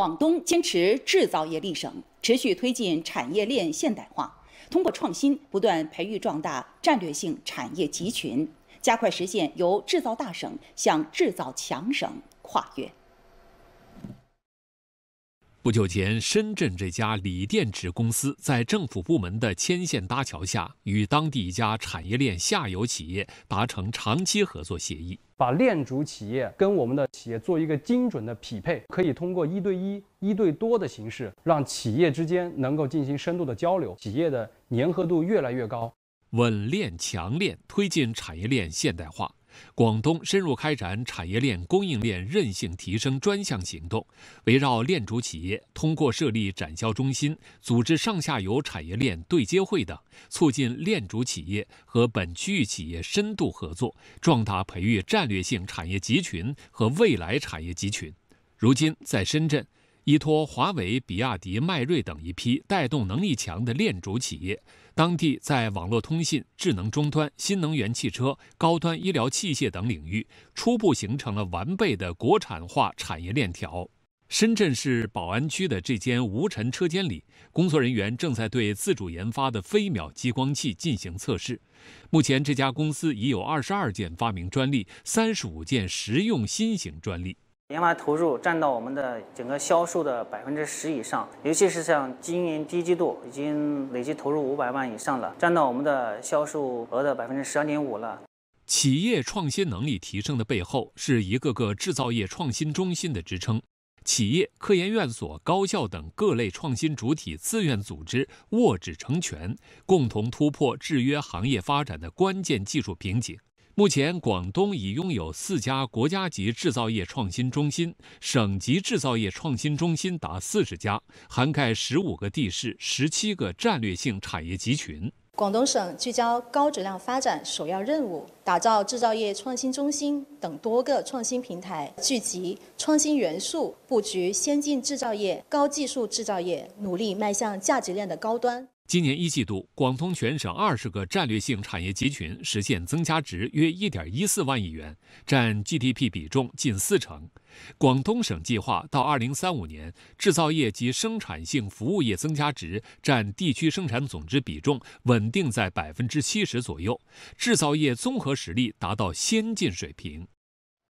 广东坚持制造业立省，持续推进产业链现代化，通过创新不断培育壮大战略性产业集群，加快实现由制造大省向制造强省跨越。不久前，深圳这家锂电池公司在政府部门的牵线搭桥下，与当地一家产业链下游企业达成长期合作协议，把链主企业跟我们的企业做一个精准的匹配，可以通过一对一、一对多的形式，让企业之间能够进行深度的交流，企业的粘合度越来越高，稳链强链，推进产业链现代化。广东深入开展产业链供应链韧性提升专项行动，围绕链主企业，通过设立展销中心、组织上下游产业链对接会等，促进链主企业和本区域企业深度合作，壮大培育战略性产业集群和未来产业集群。如今，在深圳。依托华为、比亚迪、迈瑞等一批带动能力强的链主企业，当地在网络通信、智能终端、新能源汽车、高端医疗器械等领域初步形成了完备的国产化产业链条。深圳市宝安区的这间无尘车间里，工作人员正在对自主研发的飞秒激光器进行测试。目前，这家公司已有二十二件发明专利，三十五件实用新型专利。研发投入占到我们的整个销售的百分之十以上，尤其是像今年第一季度已经累计投入五百万以上了，占到我们的销售额的百分之十二点五了。企业创新能力提升的背后，是一个个制造业创新中心的支撑，企业、科研院所、高校等各类创新主体自愿组织，握指成拳，共同突破制约行业发展的关键技术瓶颈。目前，广东已拥有四家国家级制造业创新中心，省级制造业创新中心达四十家，涵盖十五个地市、十七个战略性产业集群。广东省聚焦高质量发展首要任务，打造制造业创新中心等多个创新平台，聚集创新元素，布局先进制造业、高技术制造业，努力迈向价值链的高端。今年一季度，广东全省二十个战略性产业集群实现增加值约一点一四万亿元，占 GDP 比重近四成。广东省计划到二零三五年，制造业及生产性服务业增加值占地区生产总值比重稳定在百分之七十左右，制造业综合实力达到先进水平。